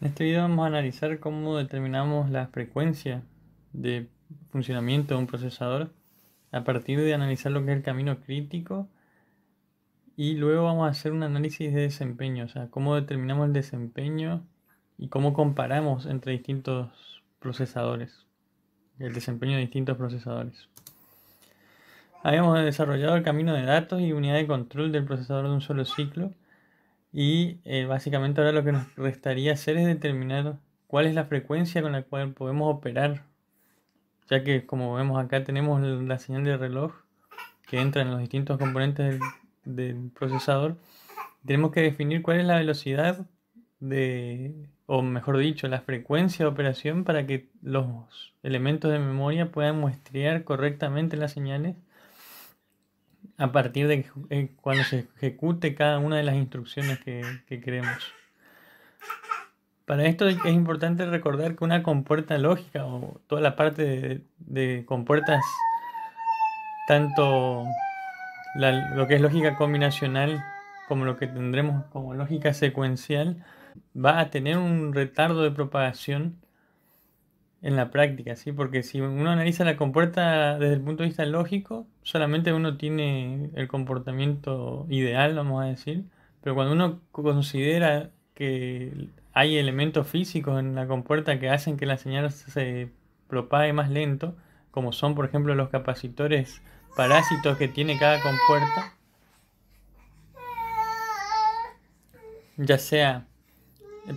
En este video vamos a analizar cómo determinamos la frecuencia de funcionamiento de un procesador a partir de analizar lo que es el camino crítico y luego vamos a hacer un análisis de desempeño, o sea, cómo determinamos el desempeño y cómo comparamos entre distintos procesadores, el desempeño de distintos procesadores. Habíamos desarrollado el camino de datos y unidad de control del procesador de un solo ciclo y eh, básicamente ahora lo que nos restaría hacer es determinar cuál es la frecuencia con la cual podemos operar. Ya que como vemos acá tenemos la señal de reloj que entra en los distintos componentes del, del procesador. Tenemos que definir cuál es la velocidad de, o mejor dicho, la frecuencia de operación para que los elementos de memoria puedan muestrear correctamente las señales a partir de eh, cuando se ejecute cada una de las instrucciones que, queremos. Para esto es importante recordar que una compuerta lógica o toda la parte de, compuertas, tanto lo que es lógica combinacional como lo que tendremos como lógica secuencial, va a tener un retardo de propagación en la práctica, ¿sí? Porque si uno analiza la compuerta desde el punto de vista lógico, solamente uno tiene el comportamiento ideal, vamos a decir, pero cuando uno considera que hay elementos físicos en la compuerta que hacen que la señal se propague más lento, como son por ejemplo los capacitores parásitos que tiene cada compuerta, ya sea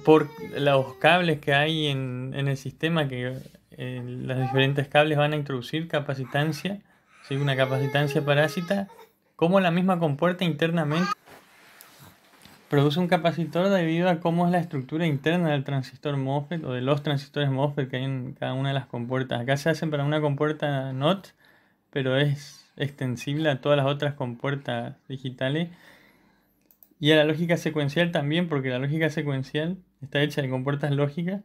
por los cables que hay en, el sistema, que eh, los diferentes cables van a introducir capacitancia, una capacitancia parásita, como la misma compuerta internamente produce un capacitor debido a cómo es la estructura interna del transistor MOSFET o de los transistores MOSFET que hay en cada una de las compuertas. Acá se hacen para una compuerta NOT, pero es extensible a todas las otras compuertas digitales y a la lógica secuencial también, porque la lógica secuencial está hecha de compuertas lógicas.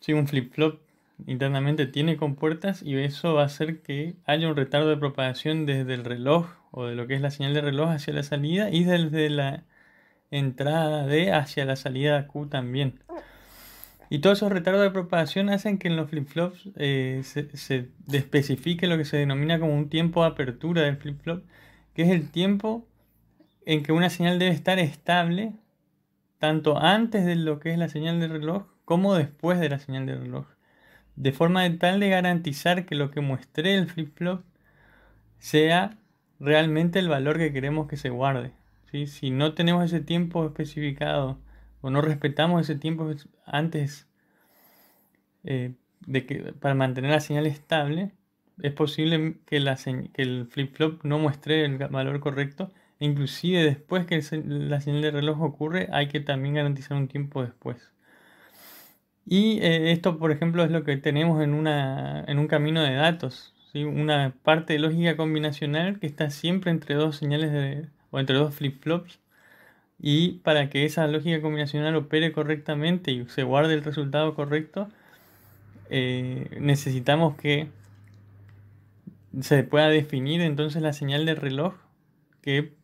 Si un flip-flop internamente tiene compuertas y eso va a hacer que haya un retardo de propagación desde el reloj o de lo que es la señal de reloj hacia la salida y desde la entrada D hacia la salida Q también. Y todos esos retardos de propagación hacen que en los flip-flops eh, se, se lo que se denomina como un tiempo de apertura del flip-flop, que es el tiempo en que una señal debe estar estable tanto antes de lo que es la señal de reloj como después de la señal de reloj, de forma tal de garantizar que lo que muestre el flip-flop sea realmente el valor que queremos que se guarde. Si no tenemos ese tiempo especificado o no respetamos ese tiempo antes eh, de que, para mantener la señal estable, es posible que, la que el flip-flop no muestre el valor correcto Inclusive después que la señal de reloj ocurre, hay que también garantizar un tiempo después. Y eh, esto, por ejemplo, es lo que tenemos en, una, en un camino de datos. ¿sí? Una parte de lógica combinacional que está siempre entre dos señales de, o entre dos flip-flops. Y para que esa lógica combinacional opere correctamente y se guarde el resultado correcto, eh, necesitamos que se pueda definir entonces la señal de reloj que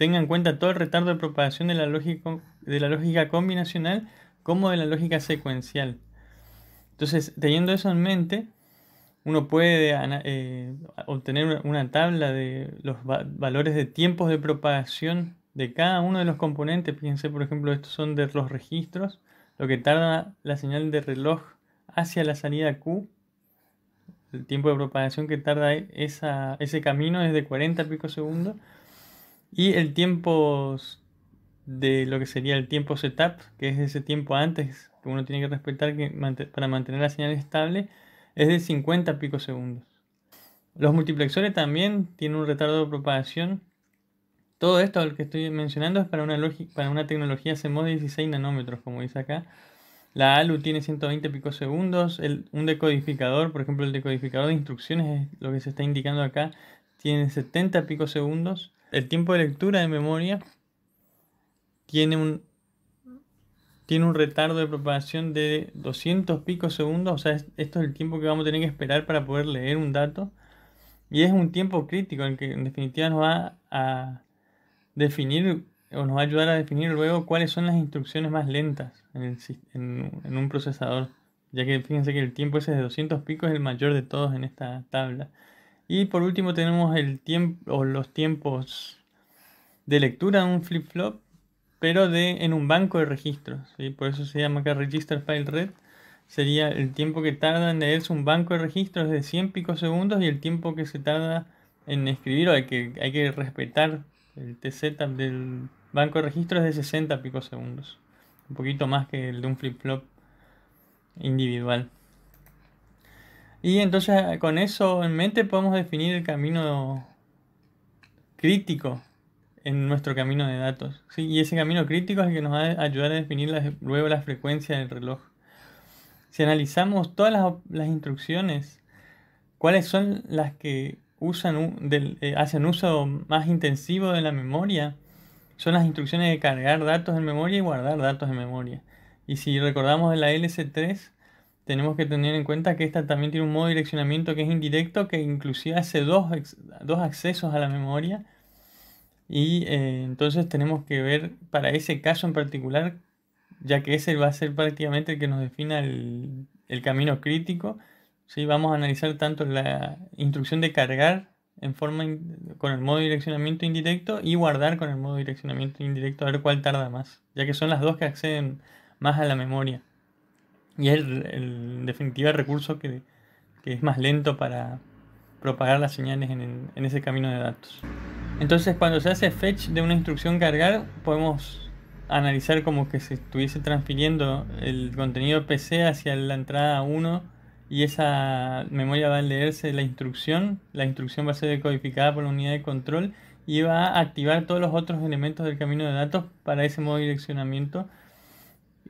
Tenga en cuenta todo el retardo de propagación de la, lógica combinacional como de la lógica secuencial. Entonces, teniendo eso en mente, uno puede eh, obtener una tabla de los valores de tiempos de propagación de cada uno de los componentes. Fíjense, por ejemplo, estos son de los registros, lo que tarda la señal de reloj hacia la salida Q. El tiempo de propagación que tarda ese camino es de 40 picosegundos. Y el tiempo de lo que sería el tiempo setup, que es ese tiempo antes que uno tiene que respetar para mantener la señal estable, es de 50 picosegundos. Los multiplexores también tienen un retardo de propagación. Todo esto lo que estoy mencionando es para una, para una tecnología CMOS de 16 nanómetros, como dice acá. La ALU tiene 120 picosegundos. segundos un decodificador, por ejemplo, el decodificador de instrucciones, lo que se está indicando acá, tiene 70 picosegundos el tiempo de lectura de memoria tiene un, tiene un retardo de propagación de 200 picos segundos, o sea, esto es el tiempo que vamos a tener que esperar para poder leer un dato. Y es un tiempo crítico, el que en definitiva nos va a definir o nos va a ayudar a definir luego cuáles son las instrucciones más lentas en, en un procesador. Ya que fíjense que el tiempo ese de 200 picos es el mayor de todos en esta tabla. Y por último tenemos el tiempo o los tiempos de lectura de un flip-flop, pero de, en un banco de registros. Por eso se llama que Register File Red. Sería el tiempo que tarda en leerse un banco de registros de 100 segundos. y el tiempo que se tarda en escribir o hay que, hay que respetar el TZ del banco de registros de 60 segundos. Un poquito más que el de un flip-flop individual. Y entonces con eso en mente podemos definir el camino crítico en nuestro camino de datos. Y ese camino crítico es el que nos va a ayudar a definir luego la frecuencia del reloj. Si analizamos todas las, instrucciones, cuáles son las que usan, eh, hacen uso más intensivo de la memoria, son las instrucciones de cargar datos en memoria y guardar datos en memoria. Y si recordamos de la LC3, tenemos que tener en cuenta que esta también tiene un modo de direccionamiento que es indirecto, que inclusive hace dos, dos accesos a la memoria. Y eh, entonces tenemos que ver para ese caso en particular, ya que ese va a ser prácticamente el que nos defina el, camino crítico. Vamos a analizar tanto la instrucción de cargar en forma con el modo de direccionamiento indirecto y guardar con el modo de direccionamiento indirecto a ver cuál tarda más, ya que son las dos que acceden más a la memoria. Y es el, definitiva recurso que, es más lento para propagar las señales en, en ese camino de datos. Entonces cuando se hace fetch de una instrucción cargar, podemos analizar como que se estuviese transfiriendo el contenido PC hacia la entrada 1 y esa memoria va a leerse la instrucción, la instrucción va a ser decodificada por la unidad de control y va a activar todos los otros elementos del camino de datos para ese modo de direccionamiento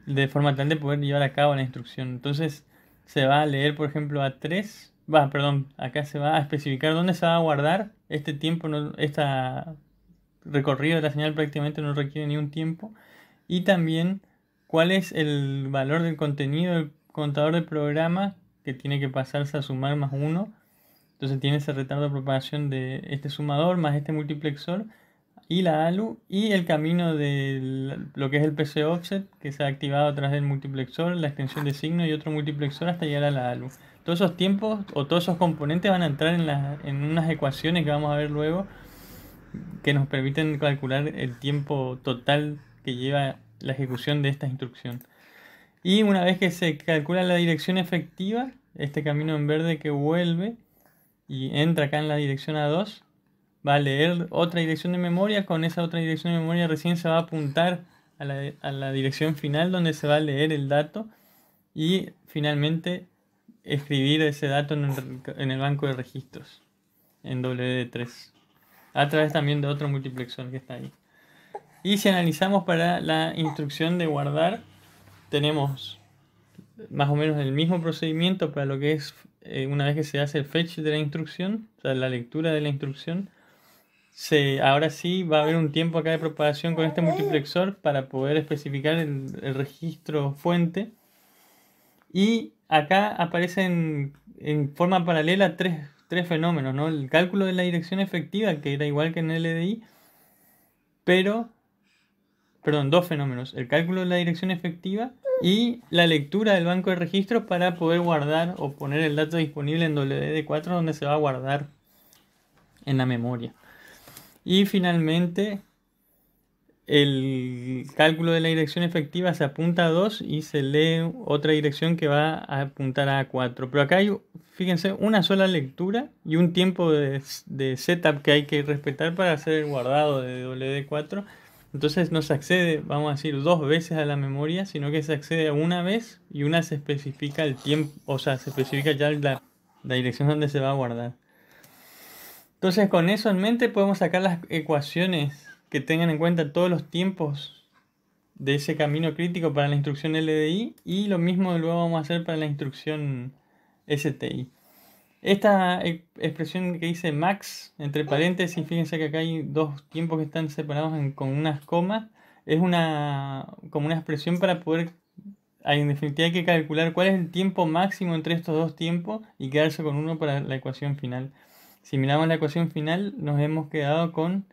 de forma tal de poder llevar a cabo la instrucción. Entonces se va a leer, por ejemplo, a 3, va, perdón, acá se va a especificar dónde se va a guardar este tiempo, no, recorrido de la señal prácticamente no requiere ni un tiempo y también cuál es el valor del contenido del contador de programa que tiene que pasarse a sumar más 1 entonces tiene ese retardo de propagación de este sumador más este multiplexor y la ALU y el camino de lo que es el PC offset que se ha activado a través del multiplexor, la extensión de signo y otro multiplexor hasta llegar a la ALU. Todos esos tiempos o todos esos componentes van a entrar en, en unas ecuaciones que vamos a ver luego que nos permiten calcular el tiempo total que lleva la ejecución de esta instrucción. Y una vez que se calcula la dirección efectiva, este camino en verde que vuelve y entra acá en la dirección A2, va a leer otra dirección de memoria, con esa otra dirección de memoria recién se va a apuntar a la, dirección final donde se va a leer el dato y finalmente escribir ese dato en el, banco de registros, en WD3, a través también de otro multiplexor que está ahí. Y si analizamos para la instrucción de guardar, tenemos más o menos el mismo procedimiento para lo que es eh, una vez que se hace el fetch de la instrucción, o sea, la lectura de la instrucción, ahora sí va a haber un tiempo acá de propagación con este multiplexor para poder especificar el, registro fuente. Y acá aparecen en forma paralela tres, tres fenómenos, ¿no? El cálculo de la dirección efectiva, que era igual que en LDI, pero... Perdón, dos fenómenos. El cálculo de la dirección efectiva y la lectura del banco de registros para poder guardar o poner el dato disponible en WD4 donde se va a guardar en la memoria. Y finalmente, el cálculo de la dirección efectiva se apunta a 2 y se lee otra dirección que va a apuntar a 4. Pero acá hay, fíjense, una sola lectura y un tiempo de, setup que hay que respetar para hacer el guardado de WD4. Entonces no se accede, vamos a decir, dos veces a la memoria, sino que se accede a una vez y una se especifica el tiempo, o sea, se especifica ya la dirección donde se va a guardar. Entonces con eso en mente podemos sacar las ecuaciones que tengan en cuenta todos los tiempos de ese camino crítico para la instrucción LDI y lo mismo luego vamos a hacer para la instrucción STI. Esta e-, expresión que dice max, entre paréntesis, fíjense que acá hay dos tiempos que están separados con unas comas, es una, como una expresión para poder, en definitiva hay que calcular cuál es el tiempo máximo entre estos dos tiempos y quedarse con uno para la ecuación final. Si miramos la ecuación final, nos hemos quedado con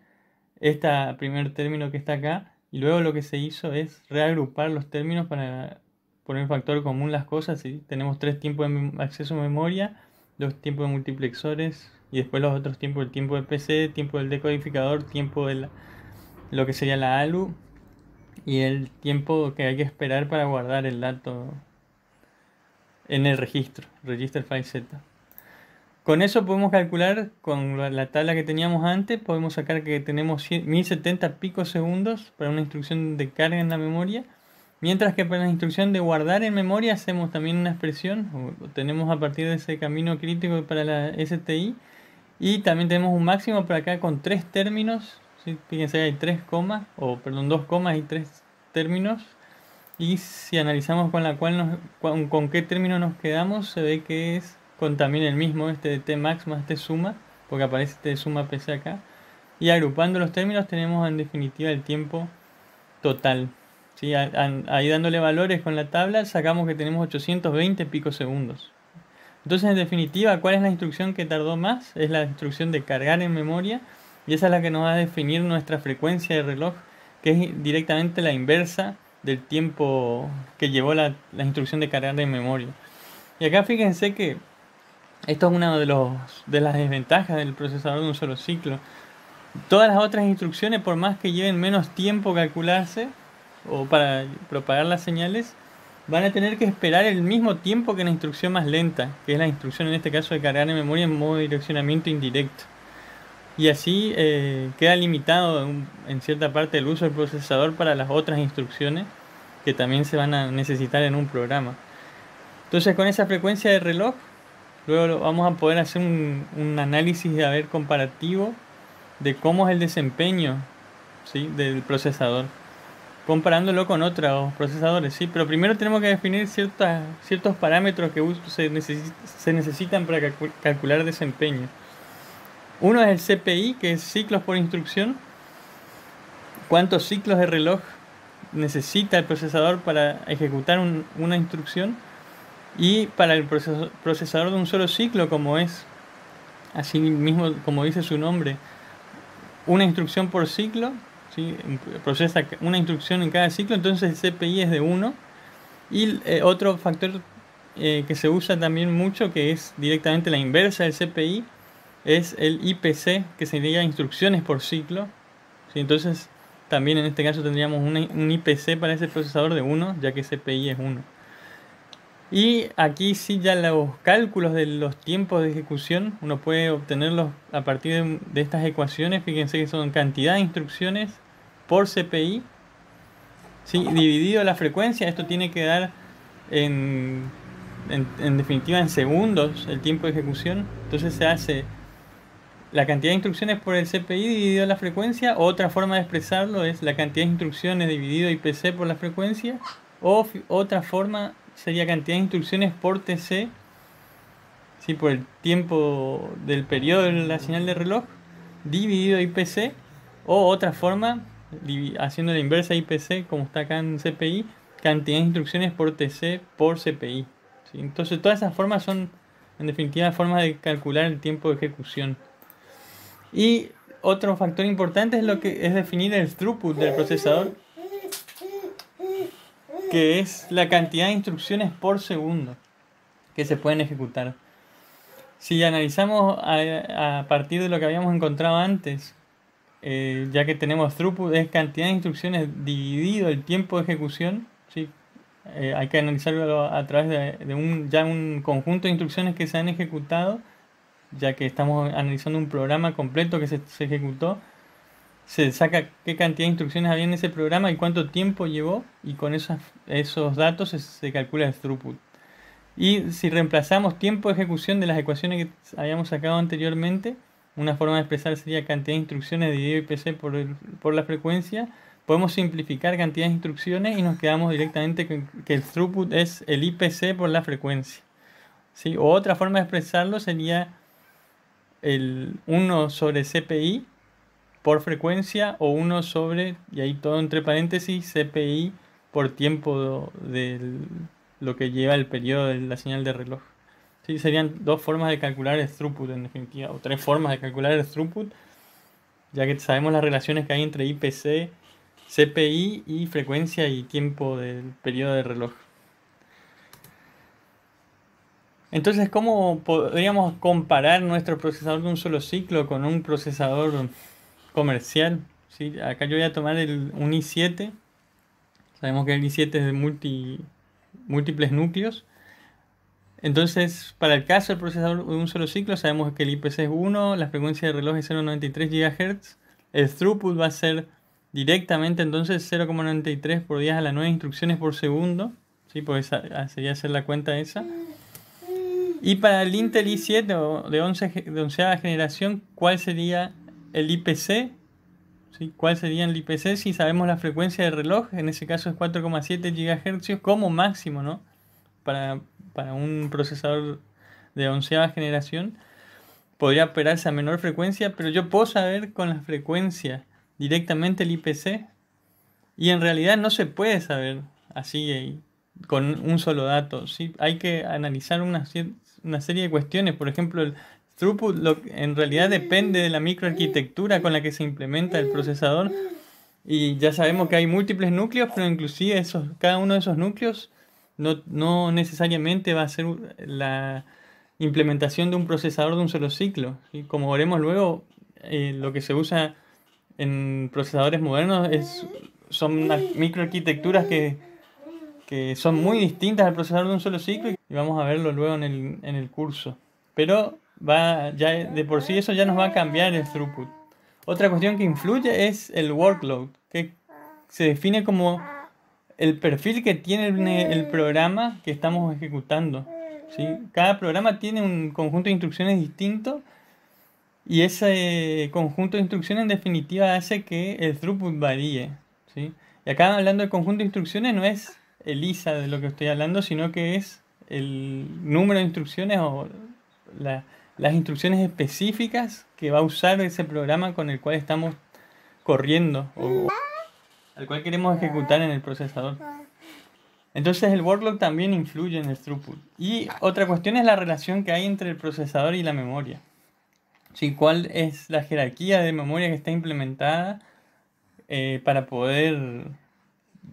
este primer término que está acá. Y luego lo que se hizo es reagrupar los términos para poner un factor común las cosas. Tenemos tres tiempos de acceso a memoria, dos tiempos de multiplexores y después los otros tiempos, el tiempo del PC, tiempo del decodificador, tiempo de lo que sería la ALU y el tiempo que hay que esperar para guardar el dato en el registro, Register File Z. Con eso podemos calcular, con la tabla que teníamos antes, podemos sacar que tenemos 1070 segundos para una instrucción de carga en la memoria, mientras que para la instrucción de guardar en memoria hacemos también una expresión, lo tenemos a partir de ese camino crítico para la STI, y también tenemos un máximo para acá con tres términos, Fíjense fíjense hay tres comas, o perdón, dos comas y tres términos, y si analizamos con qué término nos quedamos, se ve que es con también el mismo este T max más T este suma, porque aparece T este suma PC acá. Y agrupando los términos tenemos en definitiva el tiempo total. ¿sí? Ahí dándole valores con la tabla sacamos que tenemos 820 segundos. Entonces en definitiva, ¿cuál es la instrucción que tardó más? Es la instrucción de cargar en memoria y esa es la que nos va a definir nuestra frecuencia de reloj, que es directamente la inversa del tiempo que llevó la instrucción de cargar en memoria. Y acá fíjense que esto es una de, los, de las desventajas del procesador de un solo ciclo. Todas las otras instrucciones, por más que lleven menos tiempo calcularse o para propagar las señales, van a tener que esperar el mismo tiempo que la instrucción más lenta, que es la instrucción en este caso de cargar en memoria en modo direccionamiento indirecto. Y así eh, queda limitado en cierta parte el uso del procesador para las otras instrucciones que también se van a necesitar en un programa. Entonces con esa frecuencia de reloj Luego vamos a poder hacer un, análisis de haber comparativo de cómo es el desempeño del procesador, comparándolo con otros procesadores. ¿sí? Pero primero tenemos que definir ciertas, ciertos parámetros que se, necesitan para calcular desempeño. Uno es el CPI, que es ciclos por instrucción. ¿Cuántos ciclos de reloj necesita el procesador para ejecutar una instrucción? y para el procesador de un solo ciclo como es, así mismo como dice su nombre, una instrucción por ciclo, procesa una instrucción en cada ciclo, entonces el CPI es de 1. Y eh, otro factor eh, que se usa también mucho, que es directamente la inversa del CPI, es el IPC, que sería instrucciones por ciclo. Entonces también en este caso tendríamos un, IPC para ese procesador de 1, ya que CPI es 1. Y aquí sí ya los cálculos de los tiempos de ejecución, uno puede obtenerlos a partir de, estas ecuaciones. Fíjense que son cantidad de instrucciones por CPI. dividido la frecuencia, esto tiene que dar en, en definitiva en segundos el tiempo de ejecución. Entonces se hace la cantidad de instrucciones por el CPI dividido la frecuencia. Otra forma de expresarlo es la cantidad de instrucciones dividido IPC por la frecuencia. O otra forma sería cantidad de instrucciones por TC, por el tiempo del periodo de la señal de reloj, dividido IPC, o otra forma, haciendo la inversa IPC, como está acá en CPI, cantidad de instrucciones por TC por CPI. Entonces todas esas formas son, en definitiva, formas de calcular el tiempo de ejecución. Y otro factor importante es lo que es definir el throughput del procesador que es la cantidad de instrucciones por segundo que se pueden ejecutar. Si analizamos a, partir de lo que habíamos encontrado antes, eh, ya que tenemos throughput, es cantidad de instrucciones dividido el tiempo de ejecución. Eh, hay que analizarlo a, través de, un, ya un conjunto de instrucciones que se han ejecutado, ya que estamos analizando un programa completo que se, se ejecutó se saca qué cantidad de instrucciones había en ese programa y cuánto tiempo llevó y con esos, esos datos se, calcula el throughput. Y si reemplazamos tiempo de ejecución de las ecuaciones que habíamos sacado anteriormente, una forma de expresar sería cantidad de instrucciones dividido IPC por, la frecuencia, podemos simplificar cantidad de instrucciones y nos quedamos directamente con que el throughput es el IPC por la frecuencia. ¿Sí? otra forma de expresarlo sería el 1 sobre CPI por frecuencia o uno sobre, y ahí todo entre paréntesis, CPI por tiempo de lo que lleva el periodo de la señal de reloj. Sí, serían dos formas de calcular el throughput en definitiva, o tres formas de calcular el throughput, ya que sabemos las relaciones que hay entre IPC, CPI y frecuencia y tiempo del periodo de reloj. Entonces, ¿cómo podríamos comparar nuestro procesador de un solo ciclo con un procesador comercial. ¿sí? Acá yo voy a tomar el, un i7. Sabemos que el i7 es de multi, múltiples núcleos. Entonces, para el caso del procesador de un solo ciclo, sabemos que el IPC es 1, la frecuencia de reloj es 0.93 GHz, el throughput va a ser directamente entonces 0.93 por 10 a las 9 instrucciones por segundo, ¿sí? pues ah, sería hacer la cuenta esa. Y para el Intel i7 de, 11, de onceava generación, ¿cuál sería el IPC. ¿Cuál sería el IPC? Si sabemos la frecuencia del reloj, en ese caso es 4,7 GHz como máximo, ¿no? Para, un procesador de onceava generación. Podría operarse a menor frecuencia, pero yo puedo saber con la frecuencia directamente el IPC. Y en realidad no se puede saber así eh, con un solo dato. Hay que analizar una, una serie de cuestiones. Por ejemplo, el, Throughput en realidad depende de la microarquitectura con la que se implementa el procesador. Y ya sabemos que hay múltiples núcleos, pero inclusive esos, cada uno de esos núcleos no, no necesariamente va a ser la implementación de un procesador de un solo ciclo. Y como veremos luego, eh, lo que se usa en procesadores modernos es, son microarquitecturas que, son muy distintas al procesador de un solo ciclo y vamos a verlo luego en el, en el curso. Pero va, ya de por sí eso ya nos va a cambiar el throughput. Otra cuestión que influye es el workload, que se define como el perfil que tiene el programa que estamos ejecutando. ¿sí? Cada programa tiene un conjunto de instrucciones distinto y ese conjunto de instrucciones en definitiva hace que el throughput varíe. ¿sí? Y acá hablando del conjunto de instrucciones no es el ISA de lo que estoy hablando, sino que es el número de instrucciones o la, las instrucciones específicas que va a usar ese programa con el cual estamos corriendo o al cual queremos ejecutar en el procesador. Entonces el workload también influye en el throughput. Y otra cuestión es la relación que hay entre el procesador y la memoria. Sí, ¿Cuál es la jerarquía de memoria que está implementada eh, para poder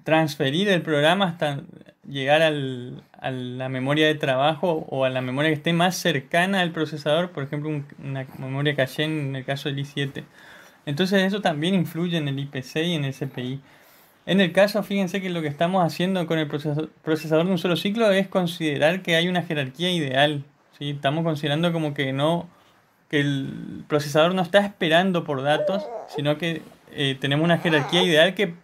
transferir el programa hasta llegar al, a la memoria de trabajo o a la memoria que esté más cercana al procesador, por ejemplo una memoria caché en el caso del i7. Entonces eso también influye en el IPC y en el CPI. En el caso, fíjense que lo que estamos haciendo con el procesador de un solo ciclo es considerar que hay una jerarquía ideal. ¿sí? Estamos considerando como que no que el procesador no está esperando por datos, sino que eh, tenemos una jerarquía ideal que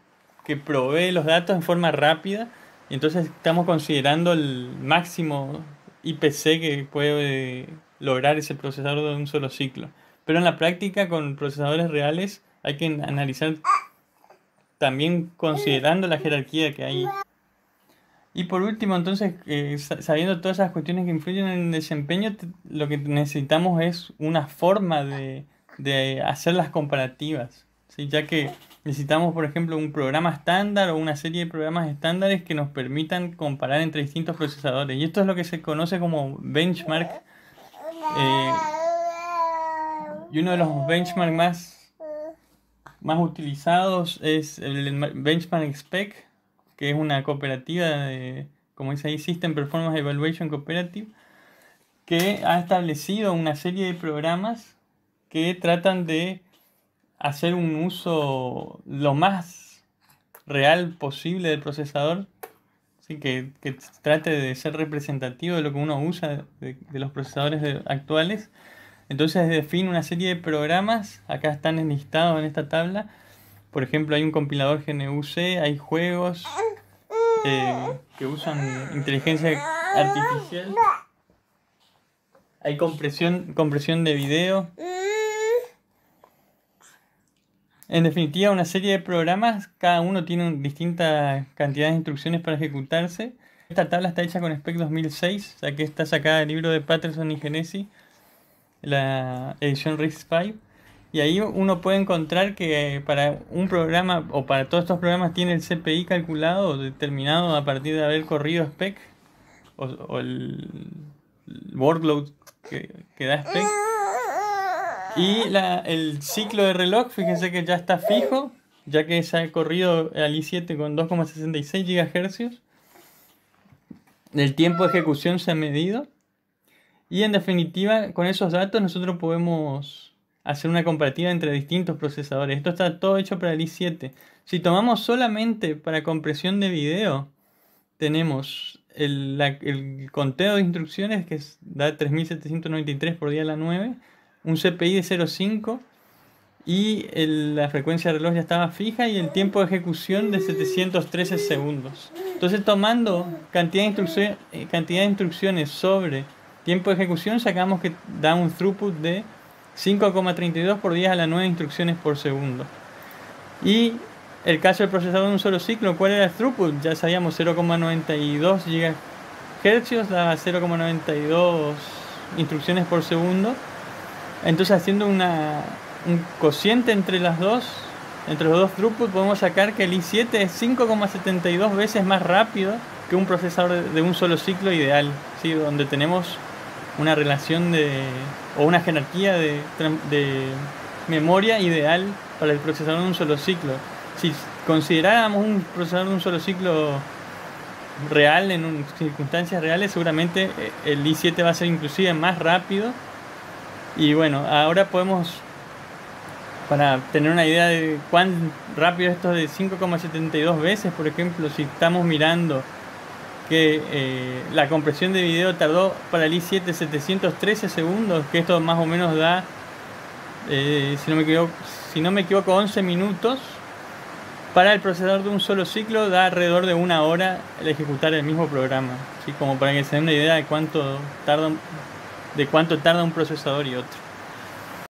que provee los datos en forma rápida. entonces estamos considerando el máximo IPC que puede lograr ese procesador de un solo ciclo. Pero en la práctica con procesadores reales hay que analizar también considerando la jerarquía que hay. Y por último, entonces, eh, sabiendo todas esas cuestiones que influyen en el desempeño, lo que necesitamos es una forma de, de hacer las comparativas, ya que Necesitamos, por ejemplo, un programa estándar o una serie de programas estándares que nos permitan comparar entre distintos procesadores. Y esto es lo que se conoce como benchmark. Eh, y uno de los benchmarks más, más utilizados es el benchmark spec, que es una cooperativa de, como dice ahí, System Performance Evaluation Cooperative, que ha establecido una serie de programas que tratan de hacer un uso lo más real posible del procesador, así que, trate de ser representativo de lo que uno usa de, los procesadores actuales. Entonces define una serie de programas, acá están enlistados en esta tabla. Por ejemplo, hay un compilador gnu hay juegos eh, que usan inteligencia artificial, hay compresión, compresión de video. En definitiva, una serie de programas, cada uno tiene distintas cantidad de instrucciones para ejecutarse. Esta tabla está hecha con SPEC 2006, o sea que está sacada del libro de Patterson y Genesi, la edición RISC V. Y ahí uno puede encontrar que para un programa o para todos estos programas tiene el CPI calculado o determinado a partir de haber corrido SPEC o, el, workload que, que da SPEC. Y la, el ciclo de reloj, fíjense que ya está fijo, ya que se ha corrido al i7 con 2,66 GHz. El tiempo de ejecución se ha medido. Y en definitiva, con esos datos nosotros podemos hacer una comparativa entre distintos procesadores. Esto está todo hecho para el i7. Si tomamos solamente para compresión de video, tenemos el, el conteo de instrucciones que da 3793 por día a la 9 un CPI de 0,5 y la frecuencia de reloj ya estaba fija y el tiempo de ejecución de 713 segundos. Entonces tomando eh, cantidad de, instrucciones, sobre tiempo de ejecución sacamos que da un throughput de 5,32 por 10 a la 9 instrucciones por segundo. Y el caso del procesador en un solo ciclo, ¿cuál era el throughput? Ya sabíamos 0,92 GHz, daba 0,92 instrucciones por segundo entonces haciendo un cociente entre las dos, entre los dos throughput, podemos sacar que el i7 es 5,72 veces más rápido que un procesador de un solo ciclo ideal, ¿sí? donde tenemos una relación de, o una jerarquía de, memoria ideal para el procesador de un solo ciclo. Si consideráramos un procesador de un solo ciclo real, en circunstancias reales, seguramente eh, el i7 va a ser inclusive más rápido y bueno, ahora podemos, para tener una idea de cuán rápido esto de 5,72 veces, por ejemplo, si estamos mirando que eh, la compresión de video tardó para el i7 segundos, que esto más o menos da, eh, si, no me equivoco, 11 minutos. Para el procesador de un solo ciclo da alrededor de una hora el ejecutar el mismo programa, Así como para que se den una idea de cuánto tarda de cuánto tarda un procesador y otro.